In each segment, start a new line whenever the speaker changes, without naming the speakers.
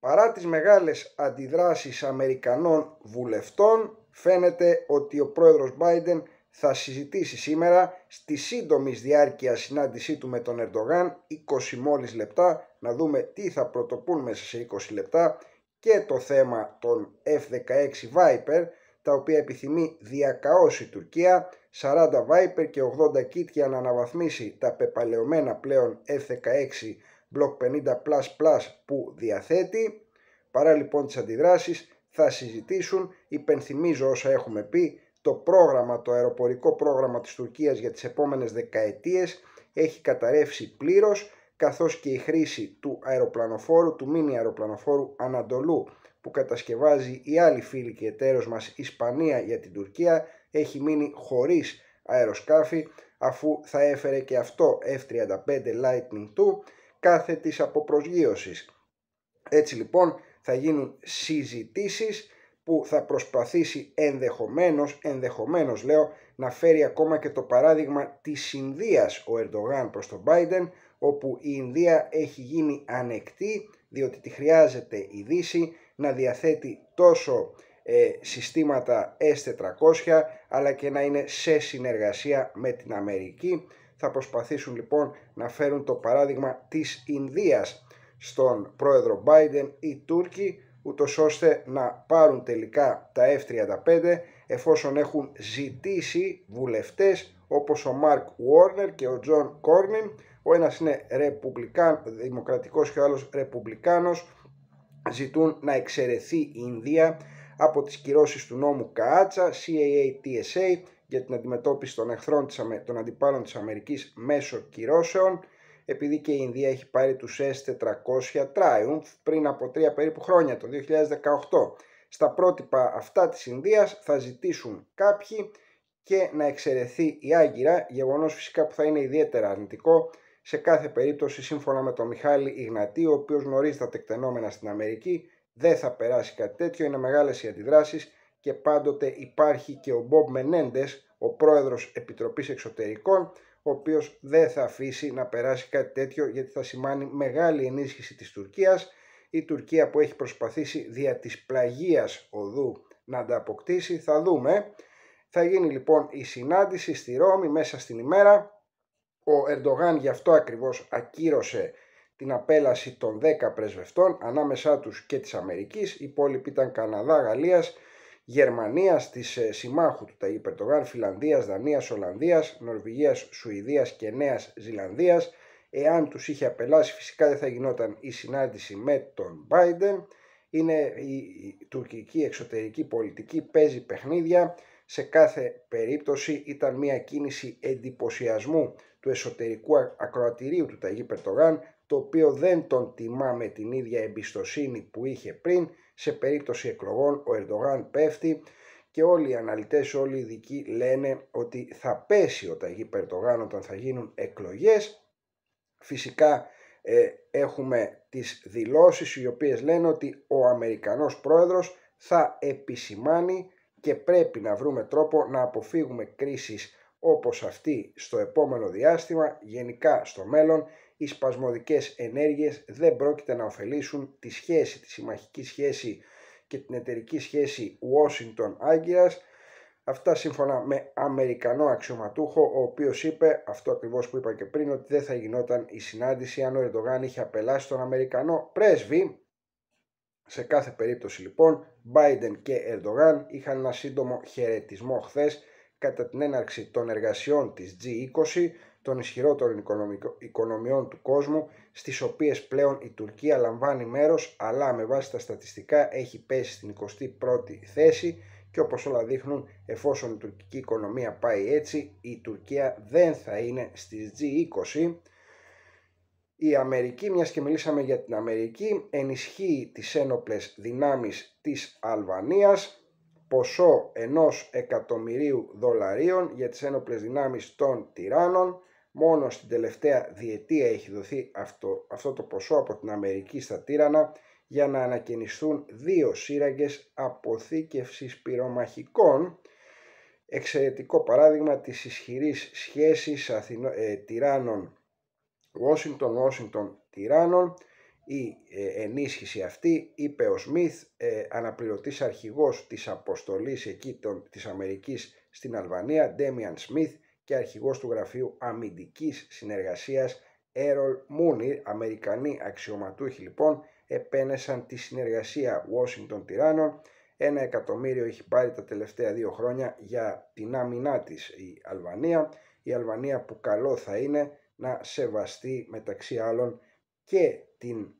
Παρά τις μεγάλες αντιδράσεις Αμερικανών βουλευτών, φαίνεται ότι ο πρόεδρος Biden θα συζητήσει σήμερα στη σύντομη διάρκεια συνάντησή του με τον Ερντογάν 20 μόλις λεπτά να δούμε τι θα πρωτοπούν μέσα σε 20 λεπτά και το θέμα των F-16 Viper τα οποία επιθυμεί διακαώσει η Τουρκία 40 Viper και 80 για να αναβαθμίσει τα πεπαλαιωμένα πλέον F-16 Block 50 που διαθέτει. Παρά λοιπόν τις αντιδράσεις θα συζητήσουν, υπενθυμίζω όσα έχουμε πει, το πρόγραμμα, το αεροπορικό πρόγραμμα της Τουρκίας για τις επόμενες δεκαετίες έχει καταρρεύσει πλήρως, καθώς και η χρήση του αεροπλανοφόρου, του μίνι αεροπλανοφόρου Ανατολού που κατασκευάζει η άλλη φίλη και εταίρος μας Ισπανία για την Τουρκία έχει μείνει χωρίς αεροσκάφη αφού θα έφερε και αυτό F-35 Lightning II κάθε της αποπροσγείωσης. Έτσι λοιπόν θα γίνουν συζητήσεις που θα προσπαθήσει ενδεχομένως, ενδεχομένως λέω, να φέρει ακόμα και το παράδειγμα της Ινδίας ο Ερντογάν προς τον Biden, όπου η Ινδία έχει γίνει ανεκτή διότι τη χρειάζεται η Δύση να διαθέτει τόσο ε, συστήματα S400 αλλά και να είναι σε συνεργασία με την Αμερική θα προσπαθήσουν λοιπόν να φέρουν το παράδειγμα της Ινδίας στον πρόεδρο Biden ή Τούρκοι ούτως ώστε να πάρουν τελικά τα F-35 εφόσον έχουν ζητήσει βουλευτές όπως ο Μάρκ Warner και ο Τζον Κόρνιν ο ένας είναι ρεπουμπλικάν, δημοκρατικός και ο άλλος ρεπουμπλικάνος ζητούν να εξαιρεθεί η Ινδία από τις κυρώσεις του νόμου ΚΑΑΤΣΑ, για την αντιμετώπιση των εχθρών της, των αντιπάλων της Αμερικής μέσω κυρώσεων επειδή και η Ινδία έχει πάρει τους S400 Triumph πριν από τρία περίπου χρόνια το 2018. Στα πρότυπα αυτά της Ινδίας θα ζητήσουν κάποιοι και να εξαιρεθεί η Άγκυρα, γεγονός φυσικά που θα είναι ιδιαίτερα αρνητικό σε κάθε περίπτωση σύμφωνα με τον Μιχάλη Ιγνατή, ο οποίος γνωρίζει τα τεκτενόμενα στην Αμερική, δεν θα περάσει κάτι τέτοιο, είναι μεγάλες οι αντιδράσεις και πάντοτε υπάρχει και ο Μπομπ Μενέντες, ο πρόεδρος Επιτροπής Εξωτερικών, ο οποίος δεν θα αφήσει να περάσει κάτι τέτοιο γιατί θα σημάνει μεγάλη ενίσχυση της Τουρκίας, η Τουρκία που έχει προσπαθήσει δια της πλαγίας οδού να ανταποκτήσει, θα δούμε. Θα γίνει λοιπόν η συνάντηση στη Ρώμη μέσα στην ημέρα. Ο Ερντογάν γι' αυτό ακριβώς ακύρωσε την απέλαση των 10 πρεσβευτών ανάμεσά τους και της Αμερικής. Οι υπόλοιποι ήταν Καναδά, Γαλλίας, Γερμανίας, της ε, συμμάχου του Ταγί Περτογάν, Φιλανδίας, Δανίας, Ολλανδίας, Νορβηγίας, Σουηδίας και Νέας Ζηλανδίας. Εάν τους είχε απελάσει φυσικά δεν θα γινόταν η συνάντηση με τον Biden. Είναι η τουρκική εξωτερική πολιτική, παίζει παιχνίδια. Σε κάθε περίπτωση ήταν μια κίνηση εντυπωσιασμού του εσωτερικού ακροατηρίου του Ταγί Περτογάν, το οποίο δεν τον τιμά με την ίδια εμπιστοσύνη που είχε πριν σε περίπτωση εκλογών ο Ερντογάν πέφτει και όλοι οι αναλυτές, όλοι οι ειδικοί λένε ότι θα πέσει ο Ταγί Ερντογάν όταν θα γίνουν εκλογές. Φυσικά ε, έχουμε τις δηλώσεις οι οποίες λένε ότι ο Αμερικανός πρόεδρος θα επισημάνει και πρέπει να βρούμε τρόπο να αποφύγουμε κρίσεις όπως αυτή στο επόμενο διάστημα, γενικά στο μέλλον, οι σπασμωδικές ενέργειες δεν πρόκειται να ωφελήσουν τη σχέση, τη συμμαχική σχέση και την εταιρική washington Ουάσιγκτον-Άγκυρας. Αυτά σύμφωνα με Αμερικανό αξιωματούχο, ο οποίος είπε, αυτό ακριβώς που είπα και πριν, ότι δεν θα γινόταν η συνάντηση αν ο Ερντογάν είχε απελάσει τον Αμερικανό πρέσβη. Σε κάθε περίπτωση λοιπόν, Biden και Ερντογάν είχαν ένα σύντομο χαιρετισμό χθες κατά την έναρξη των εργασιών της G20, των ισχυρότερων οικονομιών του κόσμου, στις οποίες πλέον η Τουρκία λαμβάνει μέρος, αλλά με βάση τα στατιστικά έχει πέσει στην 21η θέση και όπως όλα δείχνουν, εφόσον η τουρκική οικονομία πάει έτσι, η Τουρκία δεν θα είναι στις G20. Η Αμερική, μιας και μιλήσαμε για την Αμερική, ενισχύει τις ένοπλες δυνάμεις της Αλβανίας, ποσό ενός εκατομμυρίου δολαρίων για τις ένοπλες δυνάμεις των τυράννων. Μόνο στην τελευταία διετία έχει δοθεί αυτό, αυτό το ποσό από την Αμερική στα τύρανα για να ανακαινιστούν δύο σύραγγες αποθήκευσης πυρομαχικών. Εξαιρετικό παράδειγμα της ισχυρής σχέσης ε, τυράννων Washington, Washington, τυράννων η ε, ενίσχυση αυτή, είπε ο Σμιθ, ε, αναπληρωτής αρχηγός της αποστολής εκεί των, της Αμερικής στην Αλβανία, Ντέμιαν Σμιθ και αρχηγός του Γραφείου Αμυντικής Συνεργασίας, Έρολ Μούνιρ, Αμερικανοί αξιωματούχοι λοιπόν, επένεσαν τη συνεργασία Washington Τυράννων. Ένα εκατομμύριο έχει πάρει τα τελευταία δύο χρόνια για την άμυνά της η Αλβανία. Η Αλβανία που καλό θα είναι να σεβαστεί μεταξύ άλλων και την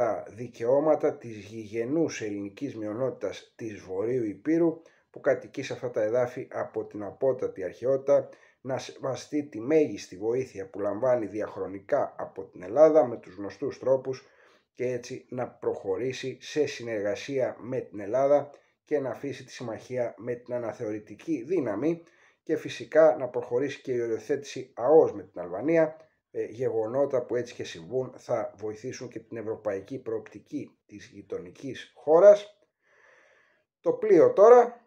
τα δικαιώματα της γηγενούς ελληνικής μειονότητας της Βορείου Υπήρου που κατοικεί σε αυτά τα εδάφη από την απότατη αρχαιότητα να σεβαστεί τη μέγιστη βοήθεια που λαμβάνει διαχρονικά από την Ελλάδα με τους γνωστούς τρόπους και έτσι να προχωρήσει σε συνεργασία με την Ελλάδα και να αφήσει τη συμμαχία με την αναθεωρητική δύναμη και φυσικά να προχωρήσει και η οριοθέτηση ΑΟΣ με την Αλβανία ε, γεγονότα που έτσι και συμβούν θα βοηθήσουν και την ευρωπαϊκή προοπτική της γειτονικής χώρας. Το πλοίο τώρα,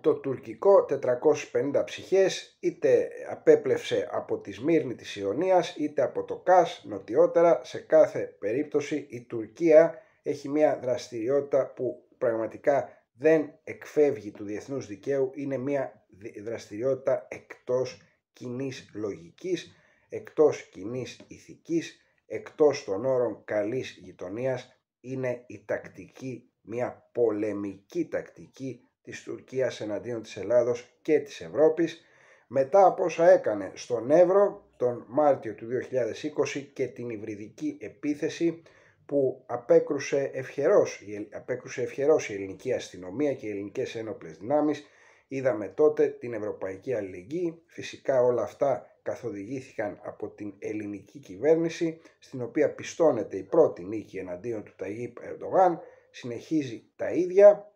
το τουρκικό 450 ψυχές, είτε απέπλευσε από τη Σμύρνη της Ιωνίας, είτε από το ΚΑΣ νοτιότερα, σε κάθε περίπτωση η Τουρκία έχει μια δραστηριότητα που πραγματικά δεν εκφεύγει του διεθνούς δικαίου, είναι μια δραστηριότητα εκτός κοινής λογικής, εκτός κοινής ηθικής, εκτός των όρων καλής γειτονίας, είναι η τακτική, μια πολεμική τακτική της Τουρκίας εναντίον της Ελλάδος και της Ευρώπης, μετά από όσα έκανε στον Εύρο τον Μάρτιο του 2020 και την υβριδική επίθεση που απέκρουσε ευχερός, απέκρουσε ευχερός η ελληνική αστυνομία και οι ελληνικές ένοπλες δυνάμεις. Είδαμε τότε την Ευρωπαϊκή Αλληλεγγύη, φυσικά όλα αυτά καθοδηγήθηκαν από την ελληνική κυβέρνηση στην οποία πιστώνεται η πρώτη νίκη εναντίον του Ταγίπ Ερντογάν συνεχίζει τα ίδια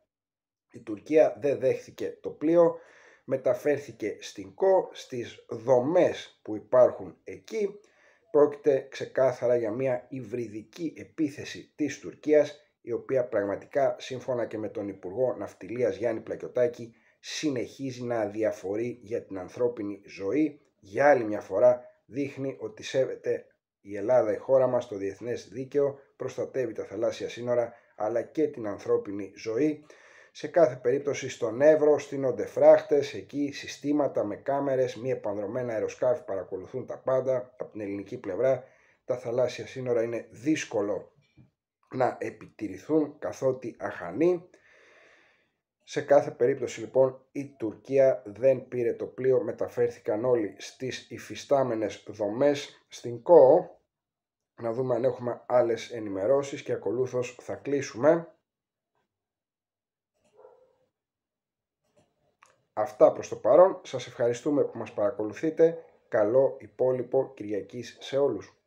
η Τουρκία δεν δέχθηκε το πλοίο μεταφέρθηκε στην ΚΟ στις δομές που υπάρχουν εκεί πρόκειται ξεκάθαρα για μια υβριδική επίθεση της Τουρκίας η οποία πραγματικά σύμφωνα και με τον Υπουργό Ναυτιλίας Γιάννη Πλακιωτάκη συνεχίζει να αδιαφορεί για την ανθρώπινη ζωή για άλλη μια φορά δείχνει ότι σέβεται η Ελλάδα η χώρα μας το διεθνές δίκαιο, προστατεύει τα θαλάσσια σύνορα αλλά και την ανθρώπινη ζωή. Σε κάθε περίπτωση στον Εύρο στην φράχτες, εκεί συστήματα με κάμερες, μη επανδρομένα αεροσκάφη παρακολουθούν τα πάντα από την ελληνική πλευρά. Τα θαλάσσια σύνορα είναι δύσκολο να επιτηρηθούν καθότι αχανεί. Σε κάθε περίπτωση λοιπόν η Τουρκία δεν πήρε το πλοίο, μεταφέρθηκαν όλοι στις υφιστάμενες δομές στην κό Να δούμε αν έχουμε άλλες ενημερώσεις και ακολούθως θα κλείσουμε. Αυτά προς το παρόν. Σας ευχαριστούμε που μας παρακολουθείτε. Καλό υπόλοιπο Κυριακής σε όλους.